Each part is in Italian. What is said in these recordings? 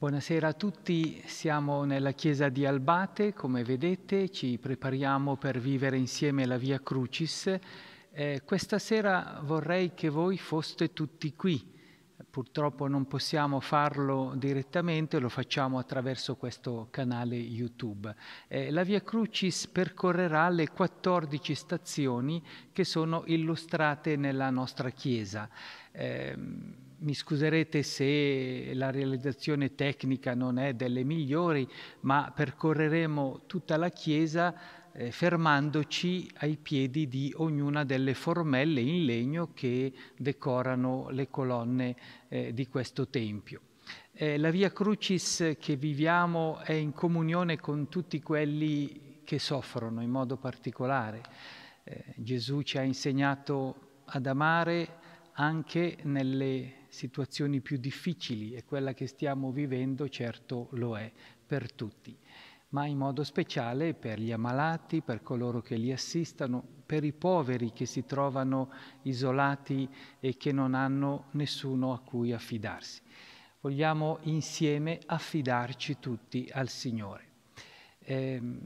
Buonasera a tutti, siamo nella chiesa di Albate, come vedete ci prepariamo per vivere insieme la Via Crucis. Eh, questa sera vorrei che voi foste tutti qui, purtroppo non possiamo farlo direttamente, lo facciamo attraverso questo canale YouTube. Eh, la Via Crucis percorrerà le 14 stazioni che sono illustrate nella nostra chiesa. Eh, mi scuserete se la realizzazione tecnica non è delle migliori, ma percorreremo tutta la chiesa eh, fermandoci ai piedi di ognuna delle formelle in legno che decorano le colonne eh, di questo tempio. Eh, la via Crucis che viviamo è in comunione con tutti quelli che soffrono in modo particolare. Eh, Gesù ci ha insegnato ad amare anche nelle situazioni più difficili e quella che stiamo vivendo certo lo è per tutti, ma in modo speciale per gli ammalati, per coloro che li assistano, per i poveri che si trovano isolati e che non hanno nessuno a cui affidarsi. Vogliamo insieme affidarci tutti al Signore. Ehm,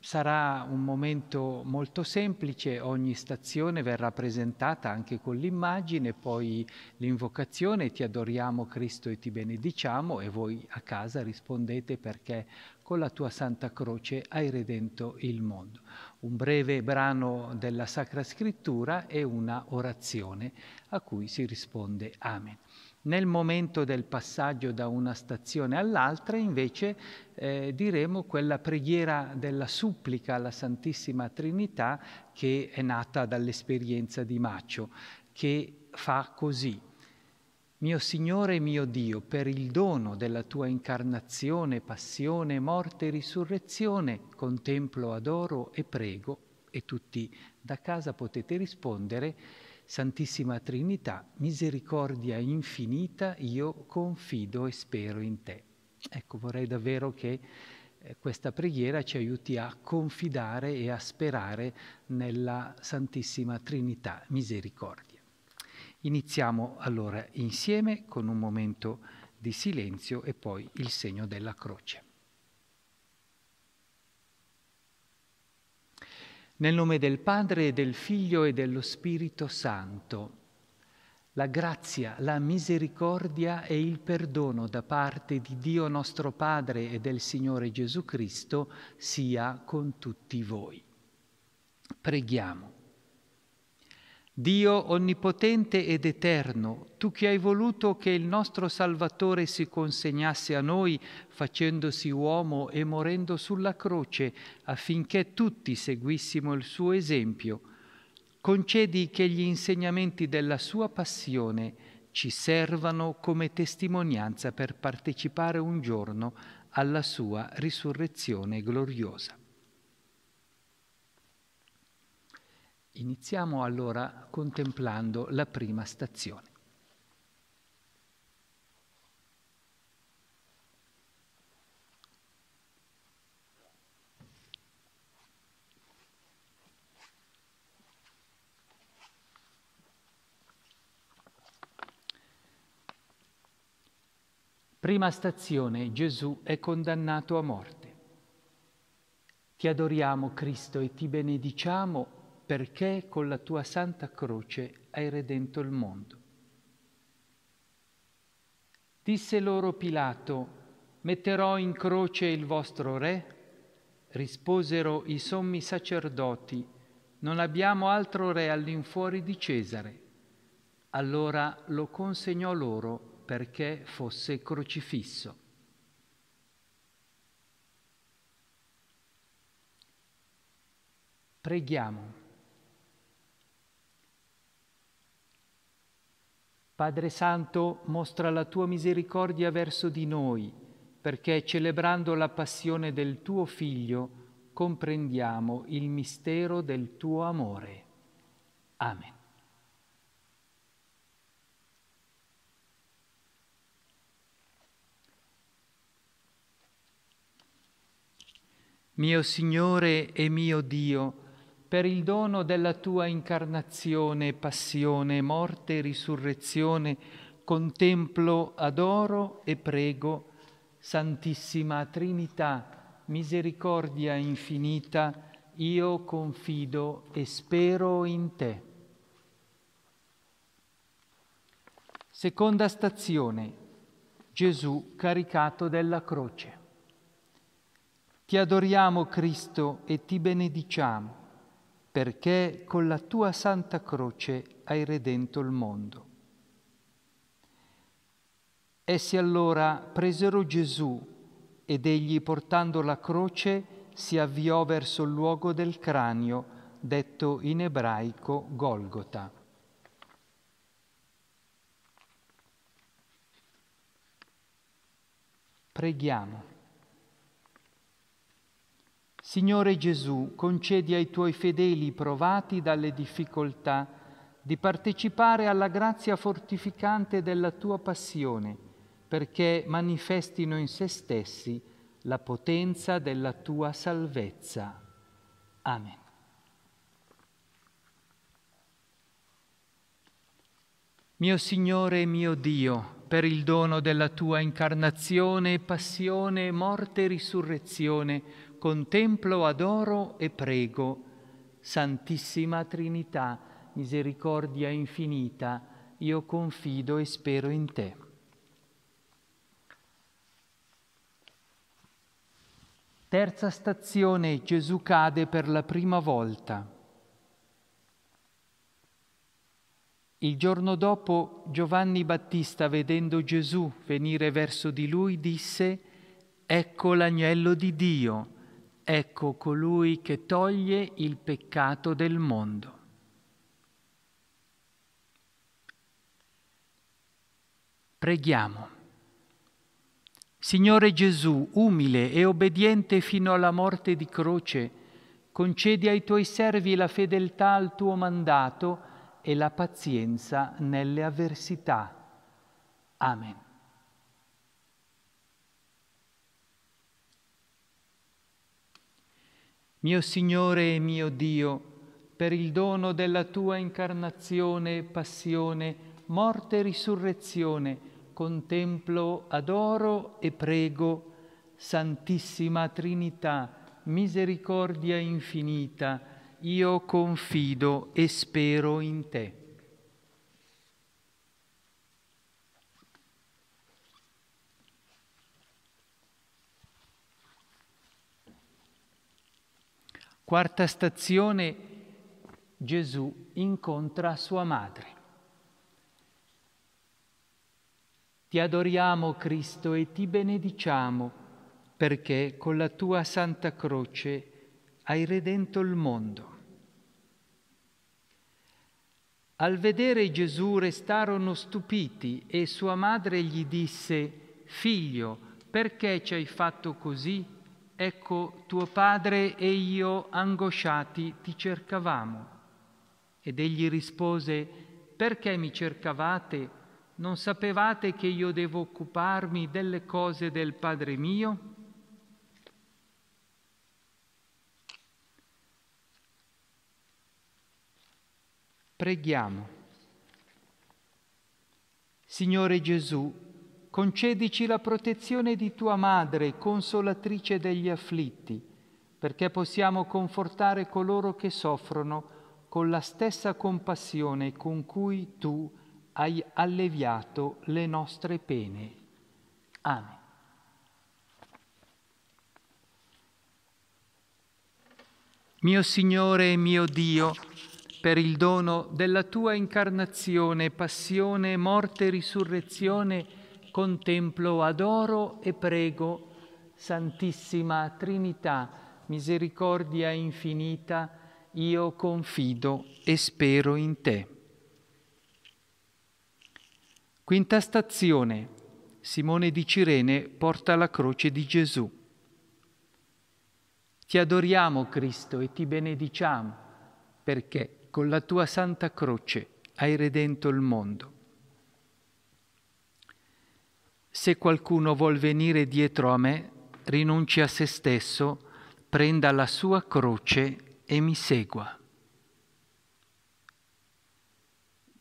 Sarà un momento molto semplice, ogni stazione verrà presentata anche con l'immagine, poi l'invocazione, ti adoriamo Cristo e ti benediciamo e voi a casa rispondete perché con la tua Santa Croce hai redento il mondo. Un breve brano della Sacra Scrittura e una orazione a cui si risponde Amen. Nel momento del passaggio da una stazione all'altra invece eh, diremo quella preghiera della supplica alla Santissima Trinità che è nata dall'esperienza di Maccio, che fa così. Mio Signore e mio Dio, per il dono della tua incarnazione, passione, morte e risurrezione, contemplo, adoro e prego. E tutti da casa potete rispondere. Santissima Trinità, misericordia infinita, io confido e spero in te. Ecco, vorrei davvero che eh, questa preghiera ci aiuti a confidare e a sperare nella Santissima Trinità, misericordia. Iniziamo allora insieme con un momento di silenzio e poi il segno della croce. Nel nome del Padre, del Figlio e dello Spirito Santo. La grazia, la misericordia e il perdono da parte di Dio nostro Padre e del Signore Gesù Cristo sia con tutti voi. Preghiamo. Dio onnipotente ed eterno, tu che hai voluto che il nostro Salvatore si consegnasse a noi facendosi uomo e morendo sulla croce affinché tutti seguissimo il suo esempio, concedi che gli insegnamenti della sua passione ci servano come testimonianza per partecipare un giorno alla sua risurrezione gloriosa. Iniziamo allora contemplando la prima stazione. Prima stazione, Gesù è condannato a morte. Ti adoriamo Cristo e ti benediciamo perché con la tua santa croce hai redento il mondo. Disse loro Pilato, metterò in croce il vostro re? Risposero i sommi sacerdoti, non abbiamo altro re all'infuori di Cesare. Allora lo consegnò loro perché fosse crocifisso. Preghiamo. Padre Santo, mostra la tua misericordia verso di noi, perché celebrando la passione del tuo Figlio comprendiamo il mistero del tuo amore. Amen. Mio Signore e mio Dio, per il dono della tua incarnazione, passione, morte e risurrezione, contemplo, adoro e prego, Santissima Trinità, misericordia infinita, io confido e spero in te. Seconda stazione, Gesù caricato della croce. Ti adoriamo Cristo e ti benediciamo perché con la tua santa croce hai redento il mondo. Essi allora presero Gesù ed egli portando la croce si avviò verso il luogo del cranio, detto in ebraico Golgota. Preghiamo. Signore Gesù, concedi ai tuoi fedeli provati dalle difficoltà di partecipare alla grazia fortificante della tua passione, perché manifestino in se stessi la potenza della tua salvezza. Amen. Mio Signore e mio Dio, per il dono della tua incarnazione, passione, morte e risurrezione, contemplo, adoro e prego, Santissima Trinità, misericordia infinita, io confido e spero in te. Terza stazione, Gesù cade per la prima volta. Il giorno dopo Giovanni Battista, vedendo Gesù venire verso di lui, disse, Ecco l'agnello di Dio ecco colui che toglie il peccato del mondo. Preghiamo. Signore Gesù, umile e obbediente fino alla morte di croce, concedi ai tuoi servi la fedeltà al tuo mandato e la pazienza nelle avversità. Amen. Mio Signore e mio Dio, per il dono della tua incarnazione, passione, morte e risurrezione, contemplo, adoro e prego, Santissima Trinità, misericordia infinita, io confido e spero in te. Quarta stazione, Gesù incontra sua madre. Ti adoriamo Cristo e ti benediciamo perché con la tua santa croce hai redento il mondo. Al vedere Gesù restarono stupiti e sua madre gli disse, Figlio, perché ci hai fatto così? ecco tuo padre e io angosciati ti cercavamo. Ed egli rispose, perché mi cercavate? Non sapevate che io devo occuparmi delle cose del Padre mio? Preghiamo. Signore Gesù, concedici la protezione di tua madre, consolatrice degli afflitti, perché possiamo confortare coloro che soffrono con la stessa compassione con cui tu hai alleviato le nostre pene. Amen. Mio Signore e mio Dio, per il dono della tua incarnazione, passione, morte e risurrezione, contemplo, adoro e prego, Santissima Trinità, misericordia infinita, io confido e spero in te. Quinta stazione. Simone di Cirene porta la croce di Gesù. Ti adoriamo Cristo e ti benediciamo perché con la tua santa croce hai redento il mondo. Se qualcuno vuol venire dietro a me, rinunci a se stesso, prenda la sua croce e mi segua.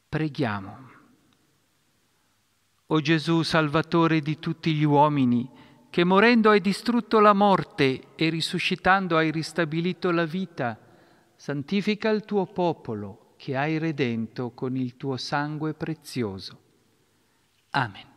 Preghiamo. O Gesù, Salvatore di tutti gli uomini, che morendo hai distrutto la morte e risuscitando hai ristabilito la vita, santifica il tuo popolo che hai redento con il tuo sangue prezioso. Amen.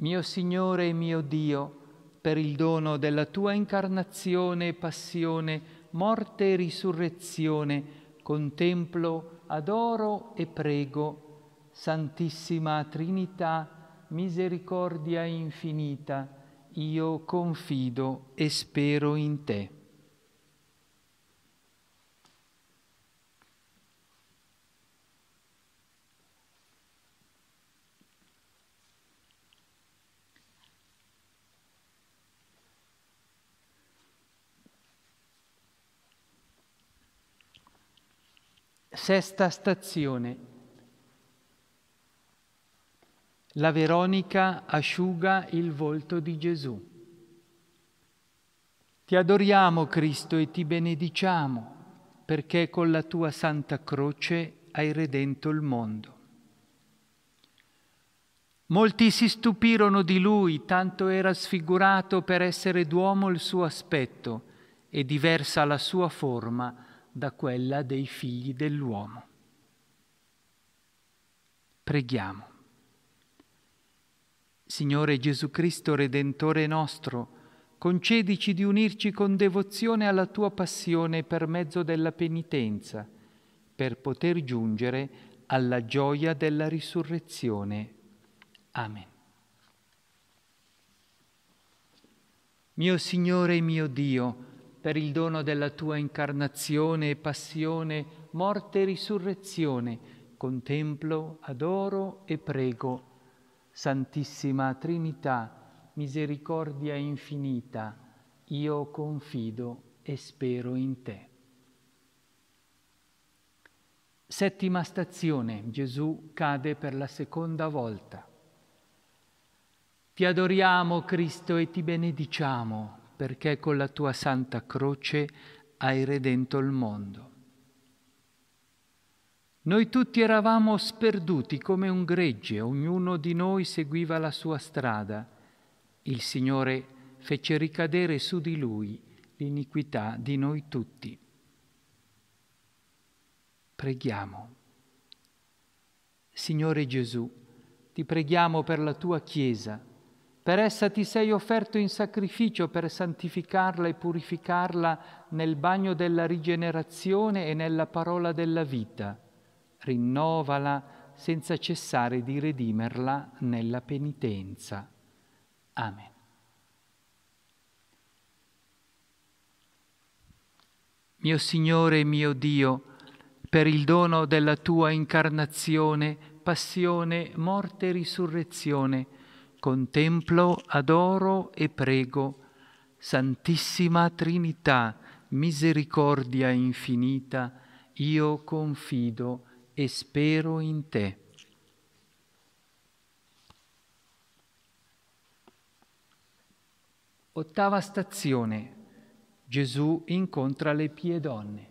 mio Signore e mio Dio, per il dono della tua incarnazione, e passione, morte e risurrezione, contemplo, adoro e prego, Santissima Trinità, misericordia infinita, io confido e spero in te. sesta stazione. La Veronica asciuga il volto di Gesù. Ti adoriamo Cristo e ti benediciamo perché con la tua santa croce hai redento il mondo. Molti si stupirono di lui, tanto era sfigurato per essere d'uomo il suo aspetto e diversa la sua forma, da quella dei figli dell'uomo. Preghiamo. Signore Gesù Cristo, Redentore nostro, concedici di unirci con devozione alla tua passione per mezzo della penitenza, per poter giungere alla gioia della risurrezione. Amen. Mio Signore e mio Dio, per il dono della tua incarnazione, e passione, morte e risurrezione, contemplo, adoro e prego. Santissima Trinità, misericordia infinita, io confido e spero in te. Settima stazione, Gesù cade per la seconda volta. Ti adoriamo Cristo e ti benediciamo perché con la tua santa croce hai redento il mondo. Noi tutti eravamo sperduti come un gregge, ognuno di noi seguiva la sua strada. Il Signore fece ricadere su di lui l'iniquità di noi tutti. Preghiamo. Signore Gesù, ti preghiamo per la tua Chiesa per essa ti sei offerto in sacrificio per santificarla e purificarla nel bagno della rigenerazione e nella parola della vita. Rinnovala senza cessare di redimerla nella penitenza. Amen. Mio Signore e mio Dio, per il dono della tua incarnazione, passione, morte e risurrezione, contemplo, adoro e prego, Santissima Trinità, misericordia infinita, io confido e spero in te. Ottava stazione. Gesù incontra le pie donne.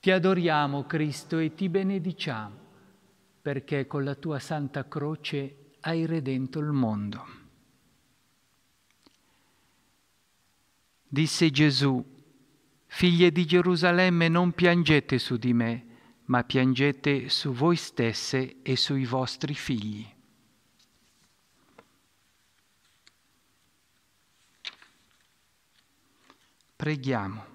Ti adoriamo Cristo e ti benediciamo, perché con la tua santa croce hai redento il mondo. Disse Gesù, figlie di Gerusalemme, non piangete su di me, ma piangete su voi stesse e sui vostri figli. Preghiamo.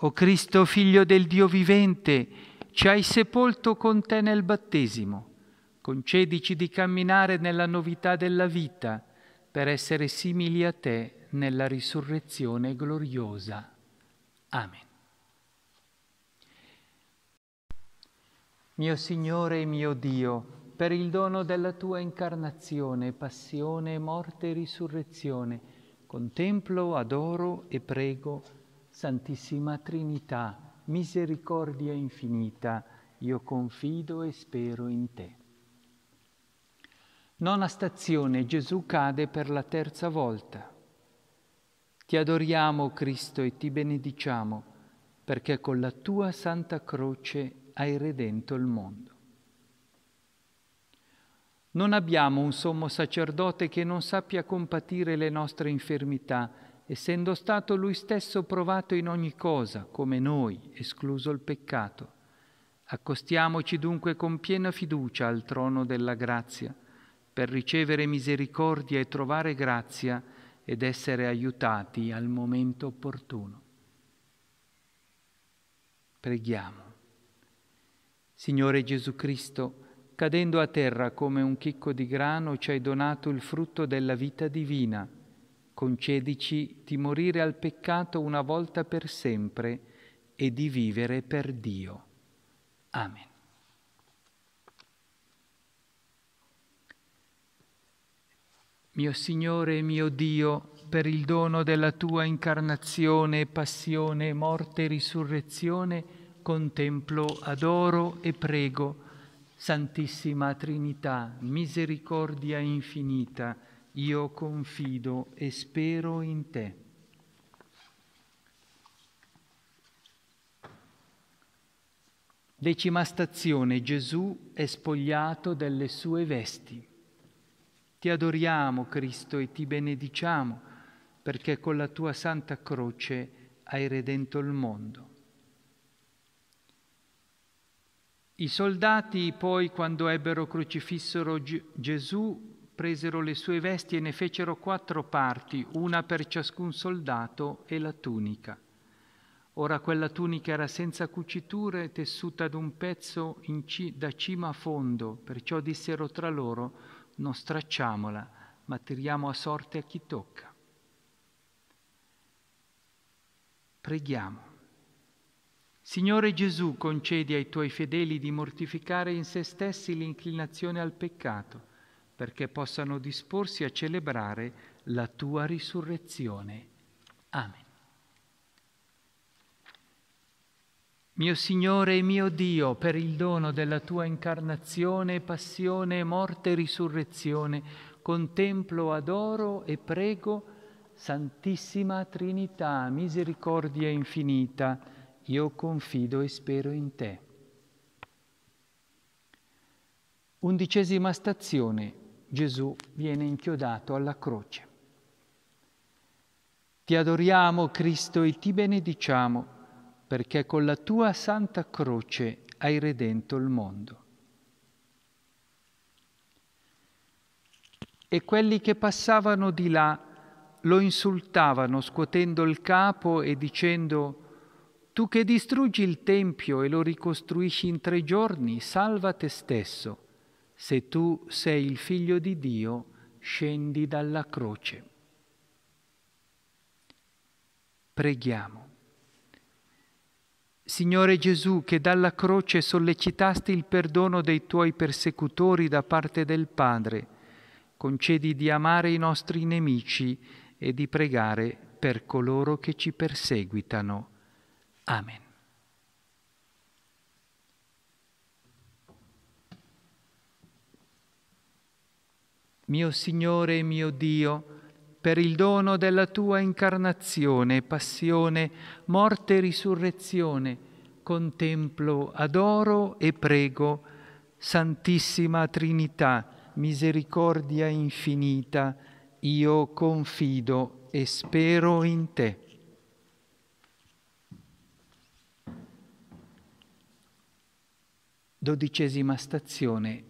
O Cristo, figlio del Dio vivente, ci hai sepolto con te nel battesimo. Concedici di camminare nella novità della vita per essere simili a te nella risurrezione gloriosa. Amen. Mio Signore e mio Dio, per il dono della tua incarnazione, passione, morte e risurrezione, contemplo, adoro e prego, Santissima Trinità, misericordia infinita, io confido e spero in te. Nona stazione, Gesù cade per la terza volta. Ti adoriamo, Cristo, e ti benediciamo, perché con la tua santa croce hai redento il mondo. Non abbiamo un sommo sacerdote che non sappia compatire le nostre infermità, essendo stato lui stesso provato in ogni cosa, come noi, escluso il peccato. Accostiamoci dunque con piena fiducia al trono della grazia, per ricevere misericordia e trovare grazia ed essere aiutati al momento opportuno. Preghiamo. Signore Gesù Cristo, cadendo a terra come un chicco di grano, ci hai donato il frutto della vita divina concedici di morire al peccato una volta per sempre e di vivere per Dio. Amen. Mio Signore e mio Dio, per il dono della tua incarnazione, passione, morte e risurrezione, contemplo, adoro e prego, Santissima Trinità, misericordia infinita, io confido e spero in te. Decima stazione, Gesù è spogliato delle sue vesti. Ti adoriamo, Cristo, e ti benediciamo, perché con la tua santa croce hai redento il mondo. I soldati poi, quando ebbero crocifissero Gesù, presero le sue vesti e ne fecero quattro parti, una per ciascun soldato e la tunica. Ora quella tunica era senza cuciture, tessuta ad un pezzo ci- da cima a fondo, perciò dissero tra loro, non stracciamola, ma tiriamo a sorte a chi tocca. Preghiamo. Signore Gesù, concedi ai tuoi fedeli di mortificare in se stessi l'inclinazione al peccato perché possano disporsi a celebrare la tua risurrezione. Amen. Mio Signore e mio Dio, per il dono della tua incarnazione, passione, morte e risurrezione, contemplo, adoro e prego, Santissima Trinità, misericordia infinita, io confido e spero in te. Undicesima stazione Gesù viene inchiodato alla croce. Ti adoriamo Cristo e ti benediciamo perché con la tua santa croce hai redento il mondo. E quelli che passavano di là lo insultavano scuotendo il capo e dicendo Tu che distruggi il Tempio e lo ricostruisci in tre giorni, salva te stesso. Se tu sei il figlio di Dio, scendi dalla croce. Preghiamo. Signore Gesù, che dalla croce sollecitasti il perdono dei tuoi persecutori da parte del Padre, concedi di amare i nostri nemici e di pregare per coloro che ci perseguitano. Amen. mio Signore e mio Dio, per il dono della tua incarnazione, passione, morte e risurrezione, contemplo, adoro e prego, Santissima Trinità, misericordia infinita, io confido e spero in te. Dodicesima stazione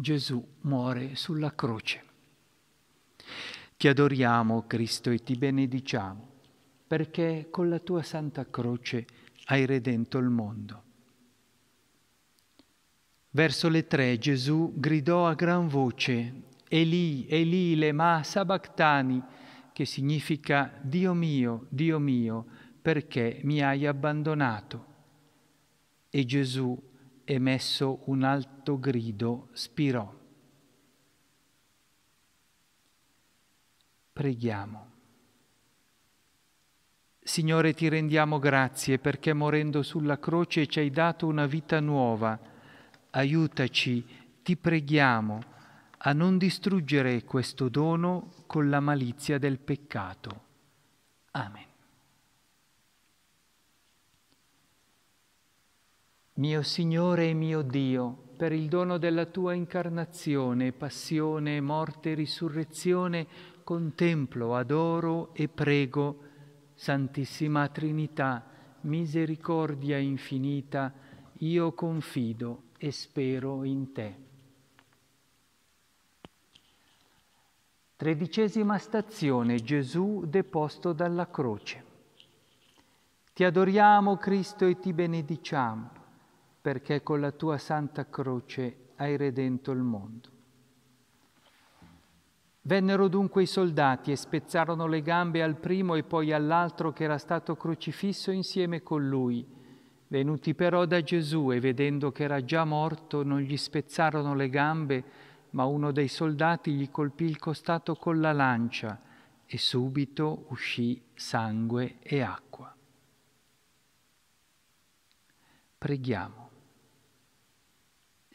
Gesù muore sulla croce. Ti adoriamo, Cristo, e ti benediciamo, perché con la tua santa croce hai redento il mondo. Verso le tre Gesù gridò a gran voce, Eli, Eli, lema sabachthani, che significa Dio mio, Dio mio, perché mi hai abbandonato. E Gesù emesso un alto grido, spirò. Preghiamo. Signore, ti rendiamo grazie perché morendo sulla croce ci hai dato una vita nuova. Aiutaci, ti preghiamo, a non distruggere questo dono con la malizia del peccato. Amen. mio Signore e mio Dio, per il dono della tua incarnazione, passione, morte e risurrezione, contemplo, adoro e prego, Santissima Trinità, misericordia infinita, io confido e spero in te. Tredicesima stazione Gesù deposto dalla croce. Ti adoriamo Cristo e ti benediciamo perché con la tua santa croce hai redento il mondo. Vennero dunque i soldati e spezzarono le gambe al primo e poi all'altro che era stato crocifisso insieme con lui. Venuti però da Gesù e vedendo che era già morto, non gli spezzarono le gambe, ma uno dei soldati gli colpì il costato con la lancia e subito uscì sangue e acqua. Preghiamo.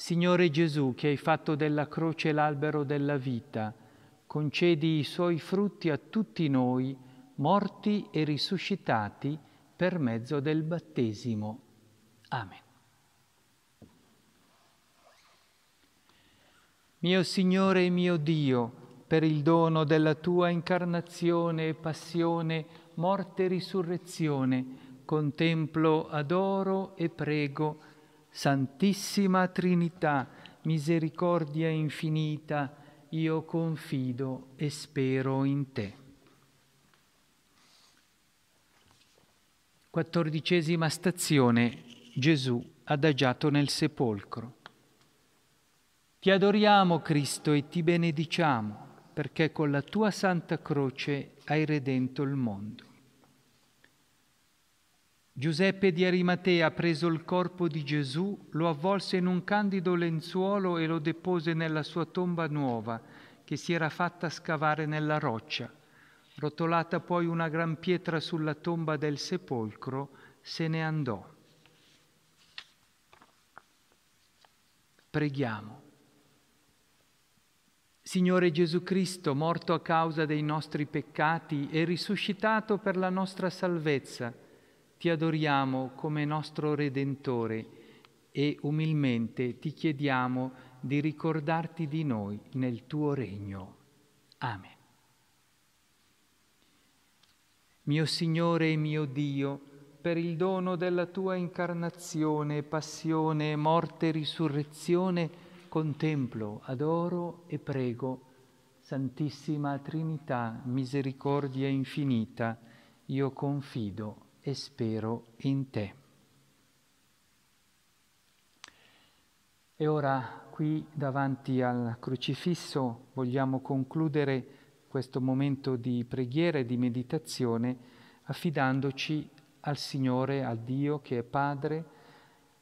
Signore Gesù, che hai fatto della croce l'albero della vita, concedi i suoi frutti a tutti noi, morti e risuscitati per mezzo del battesimo. Amen. Mio Signore e mio Dio, per il dono della tua incarnazione, e passione, morte e risurrezione, contemplo, adoro e prego Santissima Trinità, misericordia infinita, io confido e spero in te. Quattordicesima stazione, Gesù adagiato nel sepolcro. Ti adoriamo Cristo e ti benediciamo, perché con la tua santa croce hai redento il mondo. Giuseppe di Arimatea, preso il corpo di Gesù, lo avvolse in un candido lenzuolo e lo depose nella sua tomba nuova, che si era fatta scavare nella roccia. Rotolata poi una gran pietra sulla tomba del sepolcro, se ne andò. Preghiamo. Signore Gesù Cristo, morto a causa dei nostri peccati e risuscitato per la nostra salvezza, ti adoriamo come nostro Redentore e umilmente ti chiediamo di ricordarti di noi nel tuo regno. Amen. Mio Signore e mio Dio, per il dono della tua incarnazione, passione, morte e risurrezione, contemplo, adoro e prego, Santissima Trinità, misericordia infinita, io confido e spero in te. E ora qui davanti al crocifisso vogliamo concludere questo momento di preghiera e di meditazione affidandoci al Signore, al Dio che è Padre,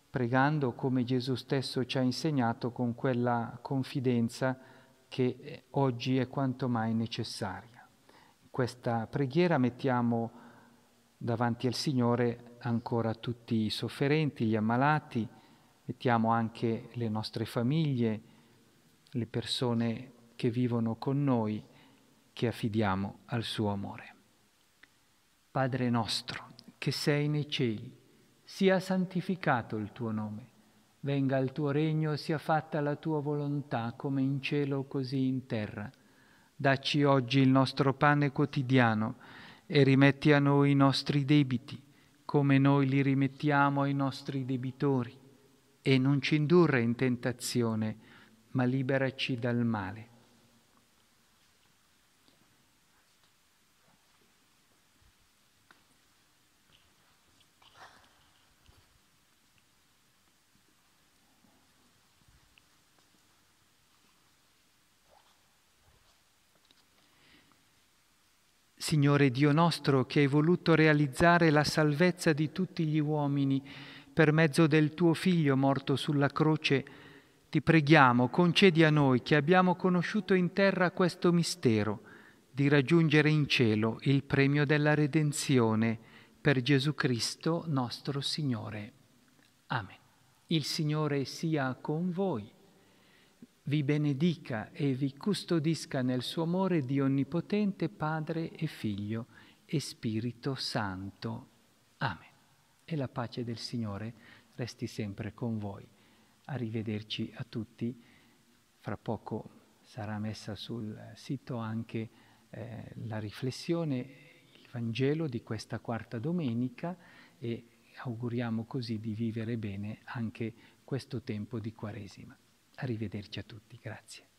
pregando come Gesù stesso ci ha insegnato con quella confidenza che oggi è quanto mai necessaria. In questa preghiera mettiamo davanti al Signore ancora tutti i sofferenti, gli ammalati, mettiamo anche le nostre famiglie, le persone che vivono con noi, che affidiamo al suo amore. Padre nostro, che sei nei cieli, sia santificato il tuo nome, venga il tuo regno, sia fatta la tua volontà come in cielo così in terra. Dacci oggi il nostro pane quotidiano e rimetti a noi i nostri debiti, come noi li rimettiamo ai nostri debitori, e non ci indurre in tentazione, ma liberaci dal male. Signore Dio nostro, che hai voluto realizzare la salvezza di tutti gli uomini per mezzo del tuo Figlio morto sulla croce, ti preghiamo, concedi a noi che abbiamo conosciuto in terra questo mistero, di raggiungere in cielo il premio della redenzione per Gesù Cristo nostro Signore. Amen. Il Signore sia con voi vi benedica e vi custodisca nel suo amore di onnipotente Padre e Figlio e Spirito Santo. Amen. E la pace del Signore resti sempre con voi. Arrivederci a tutti. Fra poco sarà messa sul sito anche eh, la riflessione, il Vangelo di questa quarta domenica e auguriamo così di vivere bene anche questo tempo di Quaresima. Arrivederci a tutti, grazie.